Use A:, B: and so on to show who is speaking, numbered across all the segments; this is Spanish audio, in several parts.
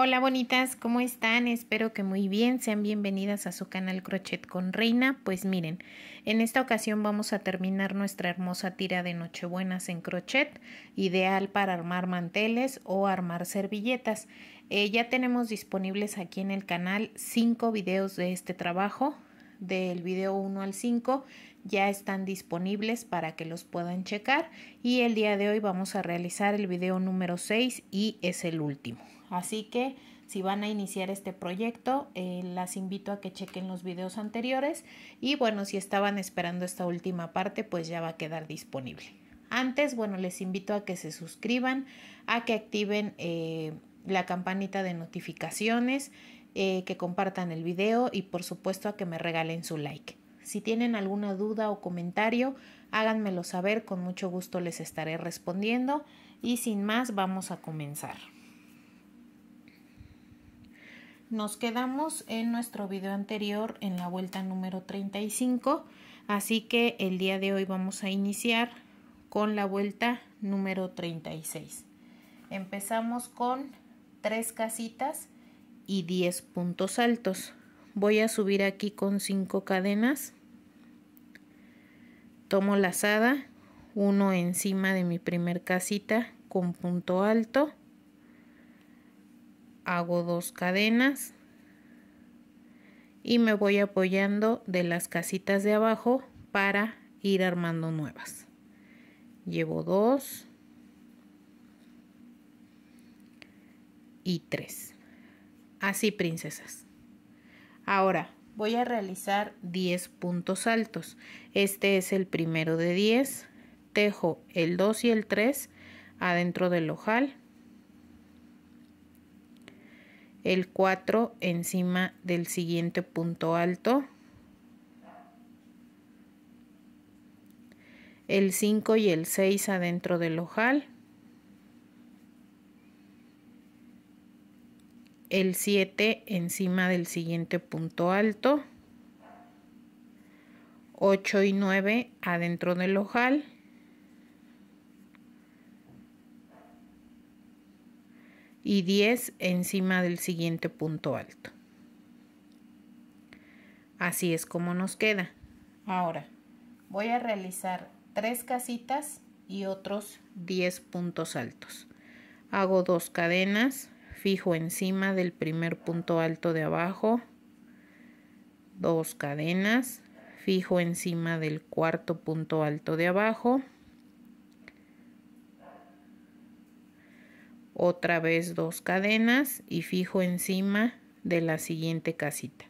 A: Hola bonitas, ¿cómo están? Espero que muy bien, sean bienvenidas a su canal Crochet con Reina. Pues miren, en esta ocasión vamos a terminar nuestra hermosa tira de Nochebuenas en crochet, ideal para armar manteles o armar servilletas. Eh, ya tenemos disponibles aquí en el canal 5 videos de este trabajo, del video 1 al 5 ya están disponibles para que los puedan checar y el día de hoy vamos a realizar el video número 6 y es el último. Así que si van a iniciar este proyecto, eh, las invito a que chequen los videos anteriores y bueno, si estaban esperando esta última parte, pues ya va a quedar disponible. Antes, bueno, les invito a que se suscriban, a que activen eh, la campanita de notificaciones, eh, que compartan el video y por supuesto a que me regalen su like. Si tienen alguna duda o comentario, háganmelo saber, con mucho gusto les estaré respondiendo y sin más vamos a comenzar. Nos quedamos en nuestro video anterior en la vuelta número 35, así que el día de hoy vamos a iniciar con la vuelta número 36. Empezamos con tres casitas y 10 puntos altos. Voy a subir aquí con 5 cadenas tomo la lazada, uno encima de mi primer casita con punto alto, hago dos cadenas y me voy apoyando de las casitas de abajo para ir armando nuevas. Llevo dos y tres. Así, princesas. Ahora, voy a realizar 10 puntos altos. Este es el primero de 10. Tejo el 2 y el 3 adentro del ojal. El 4 encima del siguiente punto alto. El 5 y el 6 adentro del ojal. el 7 encima del siguiente punto alto, 8 y 9 adentro del ojal, y 10 encima del siguiente punto alto. Así es como nos queda. Ahora voy a realizar tres casitas y otros 10 puntos altos. Hago dos cadenas, fijo encima del primer punto alto de abajo, dos cadenas, fijo encima del cuarto punto alto de abajo, otra vez dos cadenas y fijo encima de la siguiente casita.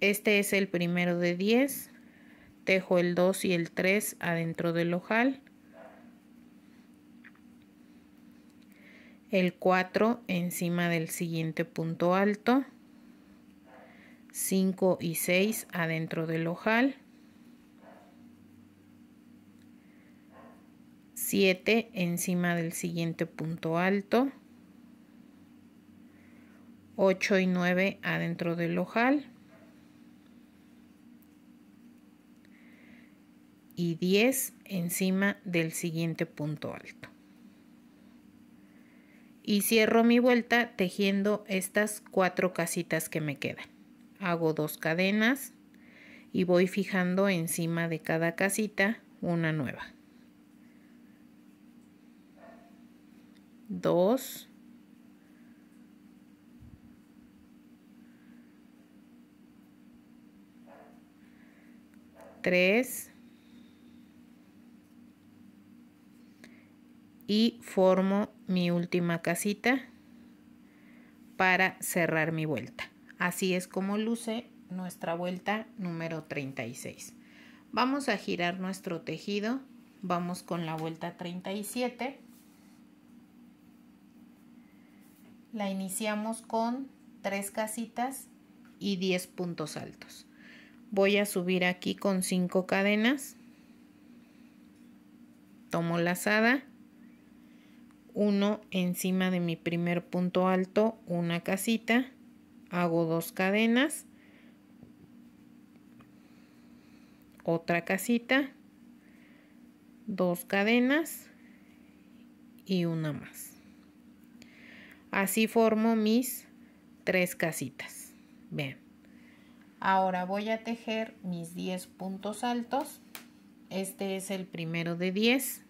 A: Este es el primero de 10, tejo el 2 y el 3 adentro del ojal, el 4 encima del siguiente punto alto, 5 y 6 adentro del ojal, 7 encima del siguiente punto alto, 8 y 9 adentro del ojal y 10 encima del siguiente punto alto y cierro mi vuelta tejiendo estas cuatro casitas que me quedan. Hago dos cadenas y voy fijando encima de cada casita una nueva. Dos. Tres. y formo mi última casita para cerrar mi vuelta. Así es como luce nuestra vuelta número 36. Vamos a girar nuestro tejido, vamos con la vuelta 37. La iniciamos con 3 casitas y 10 puntos altos. Voy a subir aquí con 5 cadenas, tomo lazada uno encima de mi primer punto alto una casita hago dos cadenas otra casita dos cadenas y una más así formo mis tres casitas ahora voy a tejer mis 10 puntos altos este es el primero de 10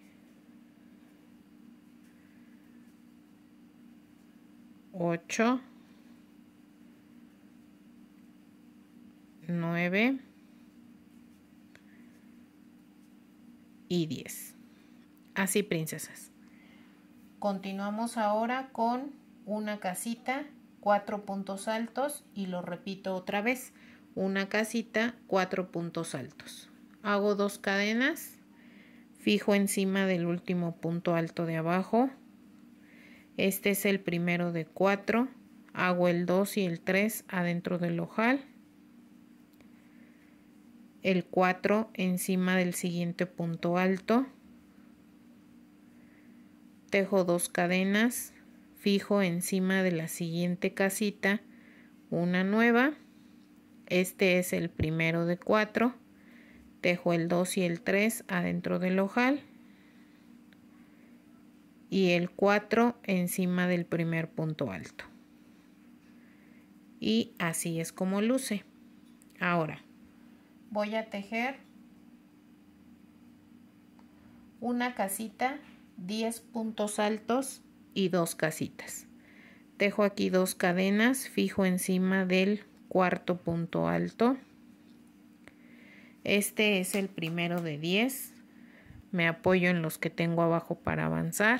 A: 8, 9 y 10. Así, princesas. Continuamos ahora con una casita, cuatro puntos altos y lo repito otra vez. Una casita, cuatro puntos altos. Hago dos cadenas, fijo encima del último punto alto de abajo este es el primero de 4. Hago el 2 y el 3 adentro del ojal. El 4 encima del siguiente punto alto. Tejo dos cadenas. Fijo encima de la siguiente casita una nueva. Este es el primero de 4. Tejo el 2 y el 3 adentro del ojal y el 4 encima del primer punto alto. Y así es como luce. Ahora voy a tejer una casita, 10 puntos altos y dos casitas. Tejo aquí dos cadenas, fijo encima del cuarto punto alto. Este es el primero de 10. Me apoyo en los que tengo abajo para avanzar.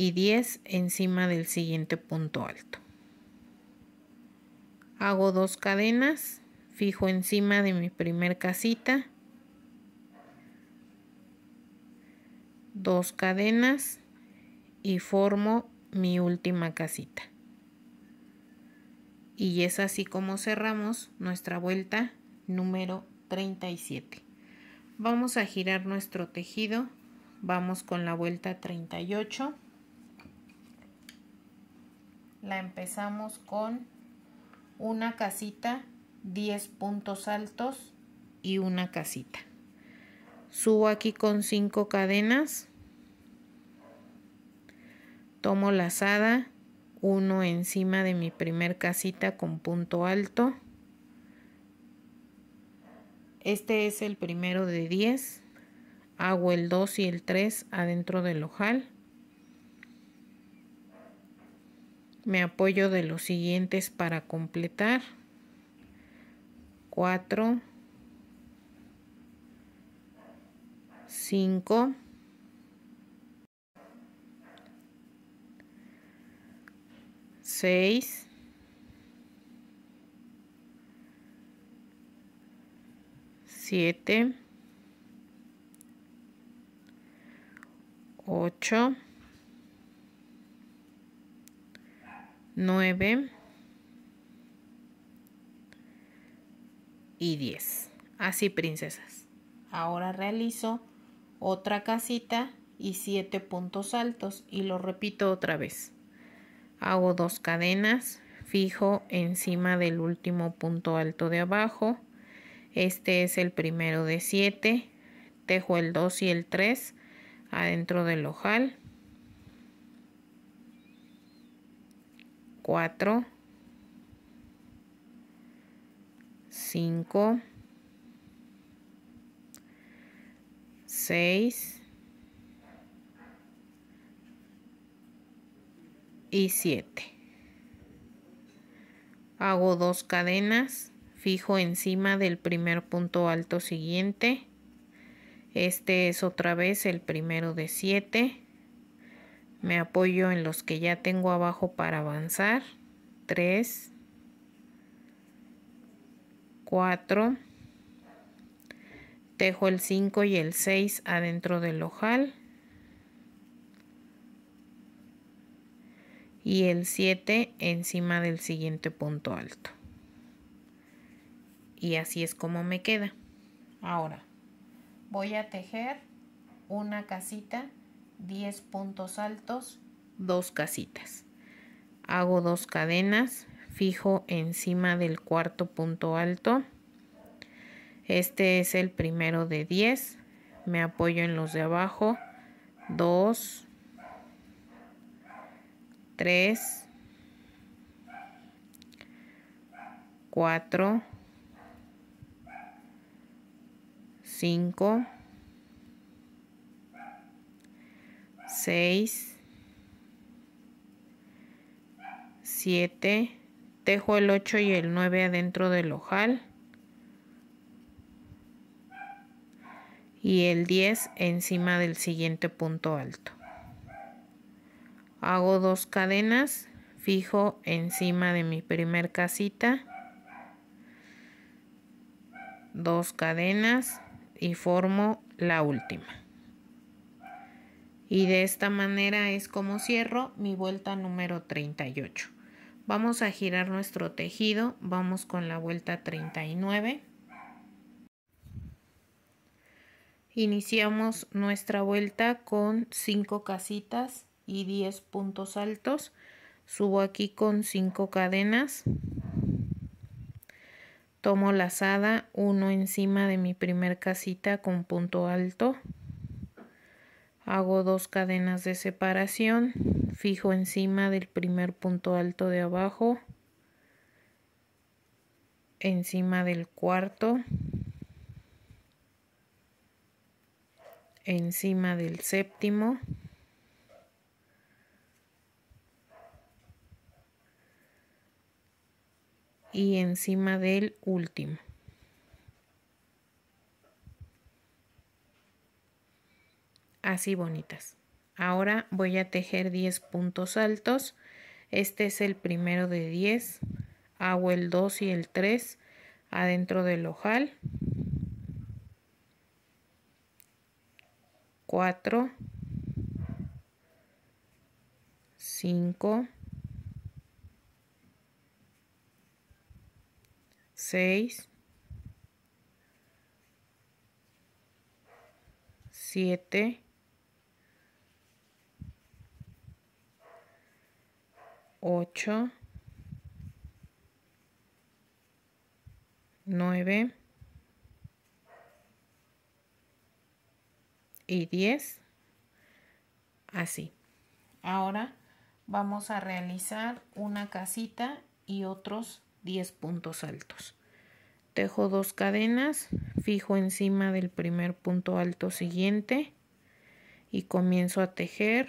A: y 10 encima del siguiente punto alto. Hago dos cadenas, fijo encima de mi primer casita, dos cadenas y formo mi última casita. Y es así como cerramos nuestra vuelta número 37. Vamos a girar nuestro tejido, vamos con la vuelta 38 la empezamos con una casita, 10 puntos altos y una casita. Subo aquí con 5 cadenas, tomo lazada, uno encima de mi primer casita con punto alto. Este es el primero de 10. Hago el 2 y el 3 adentro del ojal. Me apoyo de los siguientes para completar. 4, 5, 6, 7, 8, 9 y 10. Así, princesas. Ahora realizo otra casita y 7 puntos altos y lo repito otra vez. Hago dos cadenas, fijo encima del último punto alto de abajo. Este es el primero de 7. Tejo el 2 y el 3 adentro del ojal 4, 5, 6 y 7. Hago dos cadenas, fijo encima del primer punto alto siguiente. Este es otra vez el primero de 7 me apoyo en los que ya tengo abajo para avanzar 3 4 tejo el 5 y el 6 adentro del ojal y el 7 encima del siguiente punto alto y así es como me queda ahora voy a tejer una casita 10 puntos altos, 2 casitas. Hago 2 cadenas, fijo encima del cuarto punto alto. Este es el primero de 10. Me apoyo en los de abajo. 2, 3, 4, 5, 6, 7, tejo el 8 y el 9 adentro del ojal y el 10 encima del siguiente punto alto. Hago dos cadenas, fijo encima de mi primer casita, dos cadenas y formo la última. Y de esta manera es como cierro mi vuelta número 38. Vamos a girar nuestro tejido, vamos con la vuelta 39. Iniciamos nuestra vuelta con 5 casitas y 10 puntos altos. Subo aquí con 5 cadenas. Tomo lazada uno encima de mi primer casita con punto alto hago dos cadenas de separación fijo encima del primer punto alto de abajo encima del cuarto encima del séptimo y encima del último así bonitas. Ahora voy a tejer 10 puntos altos. Este es el primero de 10. Hago el 2 y el 3 adentro del ojal. 4, 5, 6, 7, 8, 9 y 10. Así. Ahora vamos a realizar una casita y otros 10 puntos altos. Tejo dos cadenas, fijo encima del primer punto alto siguiente y comienzo a tejer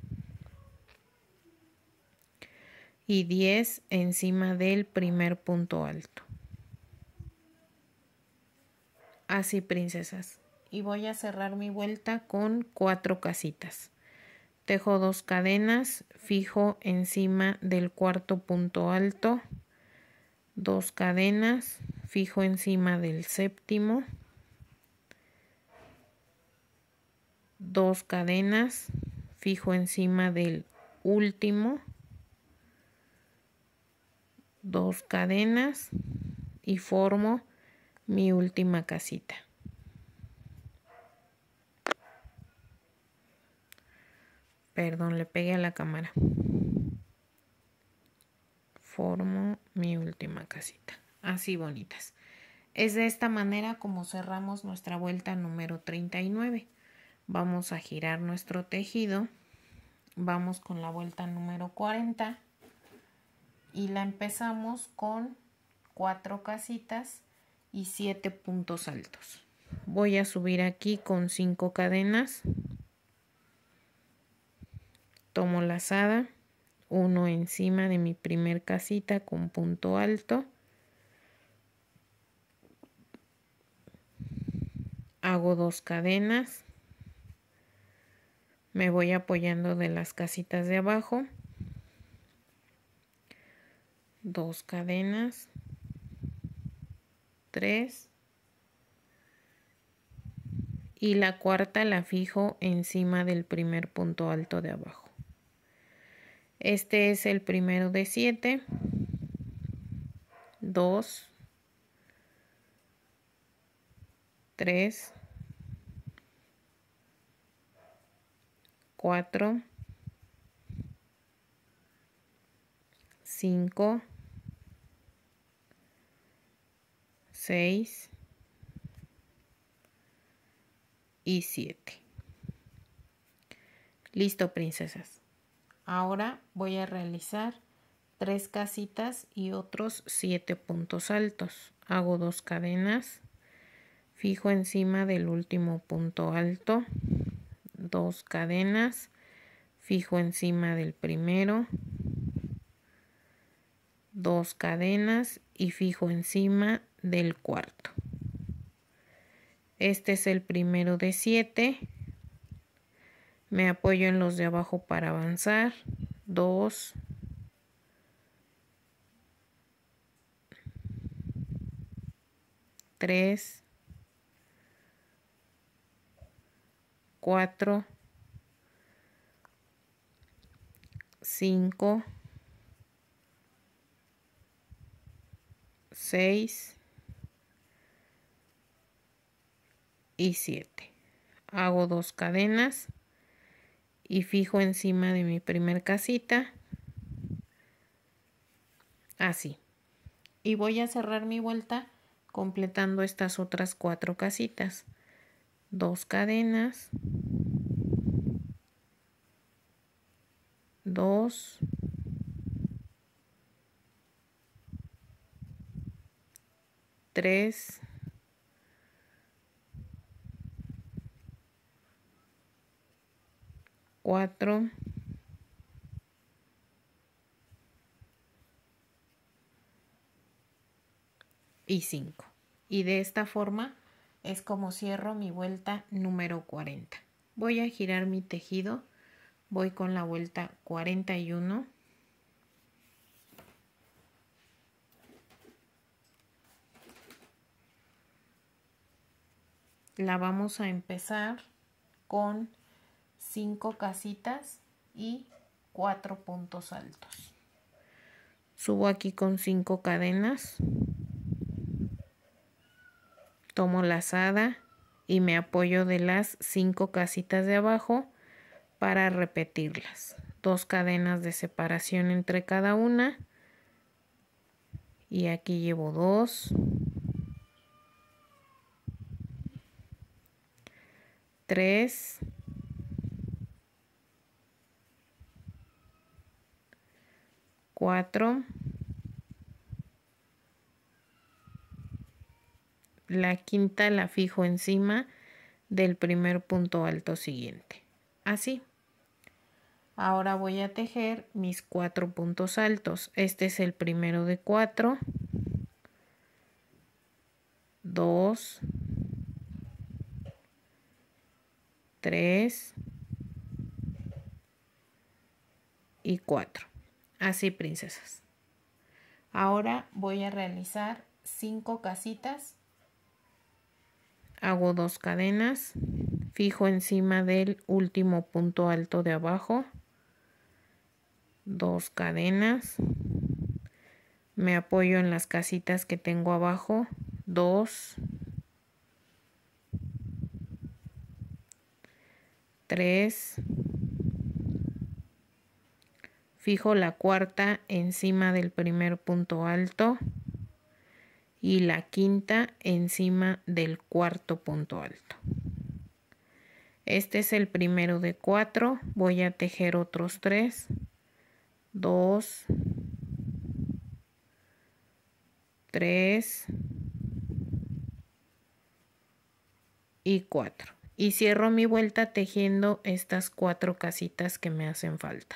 A: y 10 encima del primer punto alto. Así, princesas. Y voy a cerrar mi vuelta con cuatro casitas. Tejo dos cadenas, fijo encima del cuarto punto alto, dos cadenas, fijo encima del séptimo, dos cadenas, fijo encima del último, dos cadenas y formo mi última casita. Perdón, le pegué a la cámara. Formo mi última casita. Así bonitas. Es de esta manera como cerramos nuestra vuelta número 39. Vamos a girar nuestro tejido. Vamos con la vuelta número 40 y la empezamos con cuatro casitas y siete puntos altos voy a subir aquí con cinco cadenas tomo lazada uno encima de mi primer casita con punto alto hago dos cadenas me voy apoyando de las casitas de abajo dos cadenas, tres y la cuarta la fijo encima del primer punto alto de abajo. Este es el primero de 7, 2, 3, 4, 5, 6 y 7. Listo, princesas. Ahora voy a realizar tres casitas y otros 7 puntos altos. Hago dos cadenas, fijo encima del último punto alto, dos cadenas, fijo encima del primero, dos cadenas y fijo encima del cuarto. Este es el primero de 7. Me apoyo en los de abajo para avanzar. 2. Tres, cuatro, cinco, seis, y 7. Hago dos cadenas y fijo encima de mi primer casita. Así. Y voy a cerrar mi vuelta completando estas otras cuatro casitas. Dos cadenas. Dos. Tres. 4, 5. Y de esta forma es como cierro mi vuelta número 40. Voy a girar mi tejido, voy con la vuelta 41. La vamos a empezar con 5 casitas y 4 puntos altos. Subo aquí con 5 cadenas. Tomo lazada y me apoyo de las 5 casitas de abajo para repetirlas. Dos cadenas de separación entre cada una. Y aquí llevo 2 3 la quinta la fijo encima del primer punto alto siguiente así ahora voy a tejer mis cuatro puntos altos este es el primero de 4 2 3 y 4 Así, princesas. Ahora voy a realizar cinco casitas. Hago dos cadenas, fijo encima del último punto alto de abajo, dos cadenas, me apoyo en las casitas que tengo abajo, dos, tres, Fijo la cuarta encima del primer punto alto y la quinta encima del cuarto punto alto. Este es el primero de cuatro. Voy a tejer otros tres. Dos. Tres. Y cuatro. Y cierro mi vuelta tejiendo estas cuatro casitas que me hacen falta.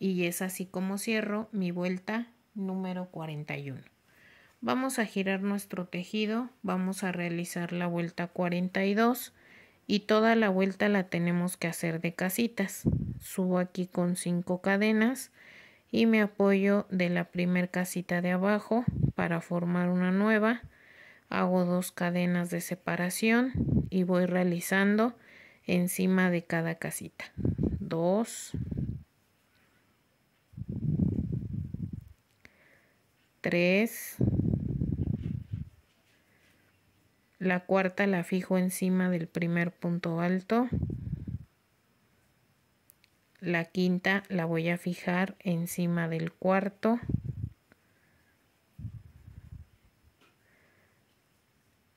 A: Y es así como cierro mi vuelta número 41. Vamos a girar nuestro tejido, vamos a realizar la vuelta 42 y toda la vuelta la tenemos que hacer de casitas. Subo aquí con 5 cadenas y me apoyo de la primer casita de abajo para formar una nueva. Hago dos cadenas de separación y voy realizando encima de cada casita. 2, La cuarta la fijo encima del primer punto alto. La quinta la voy a fijar encima del cuarto.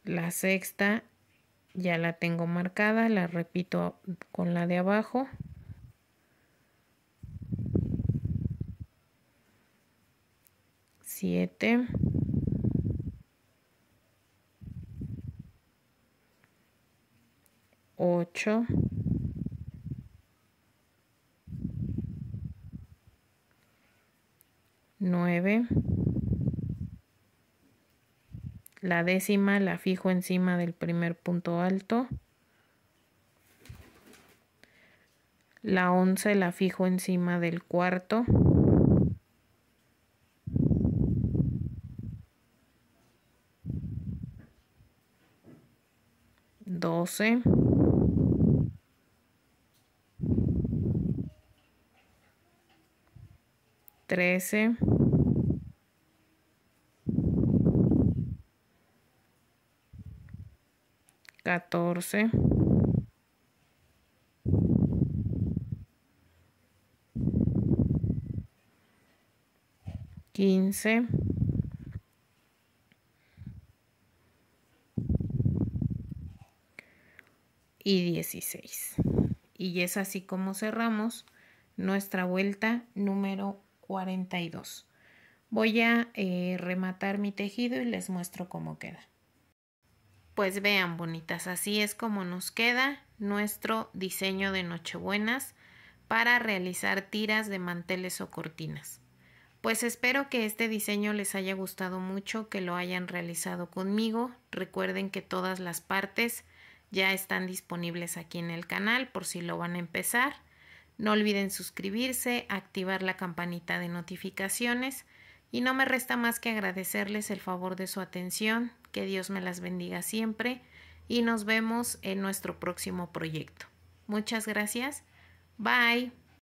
A: La sexta ya la tengo marcada, la repito con la de abajo. 7. 8 9 la décima la fijo encima del primer punto alto, la once la fijo encima del cuarto, doce, trece, catorce, quince y 16. Y es así como cerramos nuestra vuelta número 42. Voy a eh, rematar mi tejido y les muestro cómo queda. Pues vean bonitas, así es como nos queda nuestro diseño de Nochebuenas para realizar tiras de manteles o cortinas. Pues espero que este diseño les haya gustado mucho, que lo hayan realizado conmigo. Recuerden que todas las partes ya están disponibles aquí en el canal por si lo van a empezar. No olviden suscribirse, activar la campanita de notificaciones y no me resta más que agradecerles el favor de su atención, que Dios me las bendiga siempre y nos vemos en nuestro próximo proyecto. Muchas gracias. Bye.